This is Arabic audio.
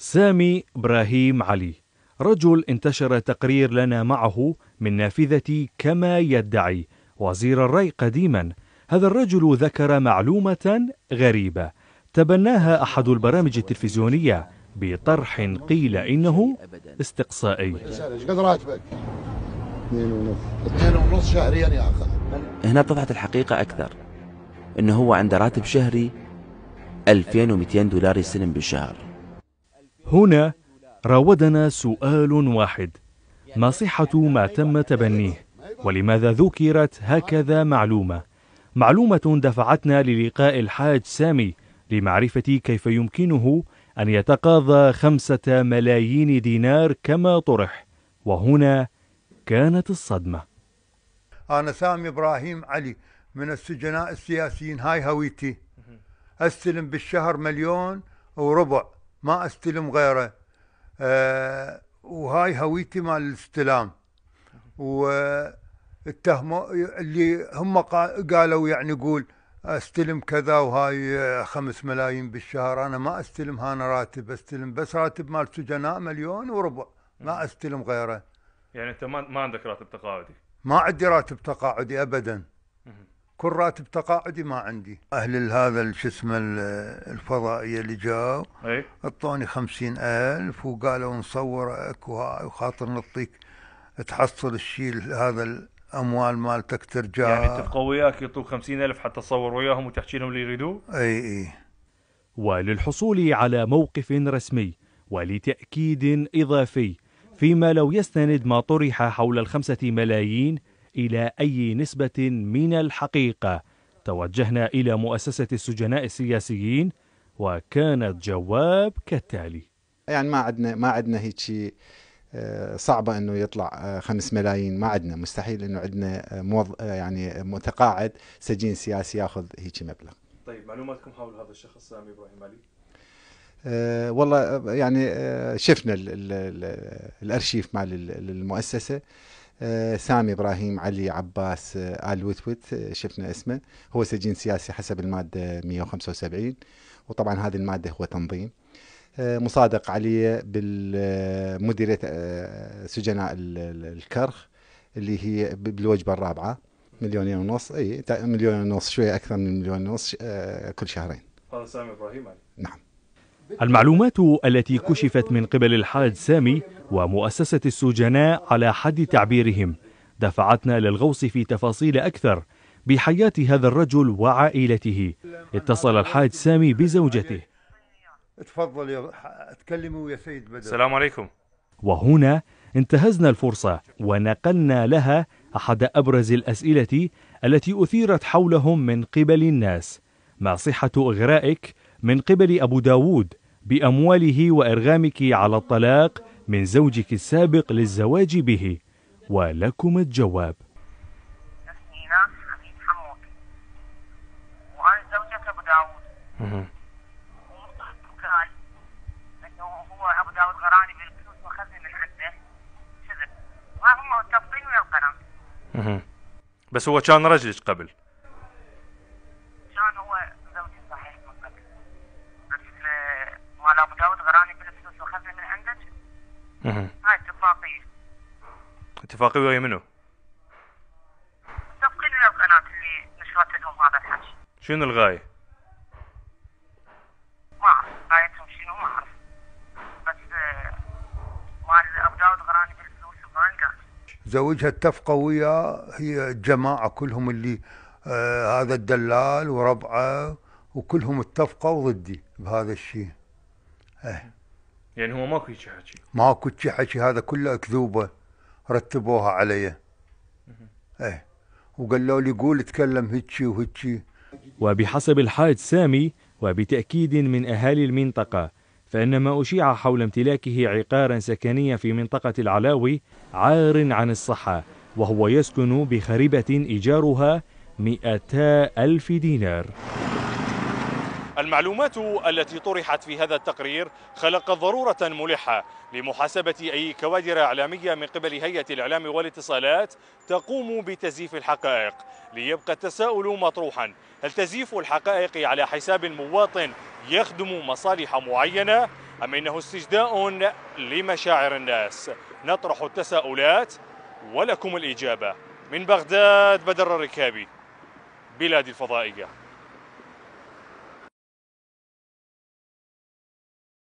سامي إبراهيم علي رجل انتشر تقرير لنا معه من نافذة كما يدعي وزير الري قديما هذا الرجل ذكر معلومة غريبة تبناها أحد البرامج التلفزيونية بطرح قيل إنه استقصائي قد راتبك؟ اثنين ونص اثنين ونص شهريا هنا اتضحت الحقيقة أكثر أنه هو عنده راتب شهري 2200 دولار يسلم بالشهر هنا راودنا سؤال واحد ما صحة ما تم تبنيه ولماذا ذكرت هكذا معلومة معلومة دفعتنا للقاء الحاج سامي لمعرفة كيف يمكنه أن يتقاضى خمسة ملايين دينار كما طرح وهنا كانت الصدمة أنا سامي إبراهيم علي من السجناء السياسيين هاي هويتي أستلم بالشهر مليون وربع ما استلم غيره آه وهاي هويتي مال الاستلام واتهموا آه، اللي هم قالوا يعني يقول استلم كذا وهاي آه، خمس ملايين بالشهر انا ما استلم هانا راتب استلم بس راتب مال سجناء مليون وربع ما استلم غيره يعني انت ما عندك راتب تقاعدي ما عندي راتب تقاعدي ابدا كل راتب تقاعدي ما عندي اهل هذا شو اسمه الفضائيه اللي جاوا اعطوني خمسين الف وقالوا نصورك وخاطر نعطيك تحصل الشيء هذا الاموال مالتك ترجع يعني اتفقوا وياك يعطوك خمسين الف حتى تصور وياهم وتحكي لهم اللي يريدوه اي اي وللحصول على موقف رسمي ولتأكيد إضافي فيما لو يستند ما طرح حول الخمسة ملايين إلى أي نسبة من الحقيقة توجهنا إلى مؤسسة السجناء السياسيين وكان الجواب كالتالي يعني ما عندنا ما عندنا هيك شيء آه، صعبه انه يطلع 5 آه، ملايين ما عندنا مستحيل انه عندنا آه، موض... يعني متقاعد سجين سياسي ياخذ هيك مبلغ. طيب معلوماتكم حول هذا الشخص سامي ابراهيم علي؟ أه والله يعني شفنا الارشيف مال المؤسسه آه، سامي ابراهيم علي عباس آه، ال وثوث آه، شفنا اسمه هو سجين سياسي حسب الماده 175 وطبعا هذه الماده هو تنظيم مصادق علي بالمديريه سجناء الكرخ اللي هي بالوجبه الرابعه مليونين ونص اي مليون ونص شويه اكثر من مليون ونص كل شهرين هذا سامي ابراهيم علي نعم المعلومات التي كشفت من قبل الحاج سامي ومؤسسة السجناء على حد تعبيرهم دفعتنا للغوص في تفاصيل أكثر بحياة هذا الرجل وعائلته اتصل الحاج سامي بزوجته تفضل يا اتكلموا يا سيد بدر السلام عليكم وهنا انتهزنا الفرصة ونقلنا لها أحد أبرز الأسئلة التي أثيرت حولهم من قبل الناس ما صحة إغرائك من قبل أبو داود بامواله وارغامك على الطلاق من زوجك السابق للزواج به ولكم الجواب بس هو كان رجلك قبل من عندك؟ هاي اتفاقية اتفاقية ويا منو؟ متفقين ويا القناة اللي نشرت لهم هذا الحكي شنو الغاية؟ ما اعرف غايتهم شنو ما اعرف بس آه، مال زوجها اتفقوا وياه هي الجماعة كلهم اللي آه هذا الدلال وربعه وكلهم اتفقوا ضدي بهذا الشيء. اه. يعني هو ماكو شي حكي ماكو شي حكي هذا كله اكذوبه رتبوها علي ايه وقالوا لي قول تكلم هيجي وهيجي وبحسب الحاج سامي وبتأكيد من أهالي المنطقة فإن ما أشيع حول امتلاكه عقارا سكنيا في منطقة العلاوي عار عن الصحة وهو يسكن بخريبة إيجارها 200 ألف دينار المعلومات التي طرحت في هذا التقرير خلقت ضرورة ملحة لمحاسبة أي كوادر إعلامية من قبل هيئة الإعلام والاتصالات تقوم بتزييف الحقائق ليبقى التساؤل مطروحا هل تزييف الحقائق على حساب المواطن يخدم مصالح معينة أم إنه استجداء لمشاعر الناس نطرح التساؤلات ولكم الإجابة من بغداد بدر الركابي بلاد الفضائية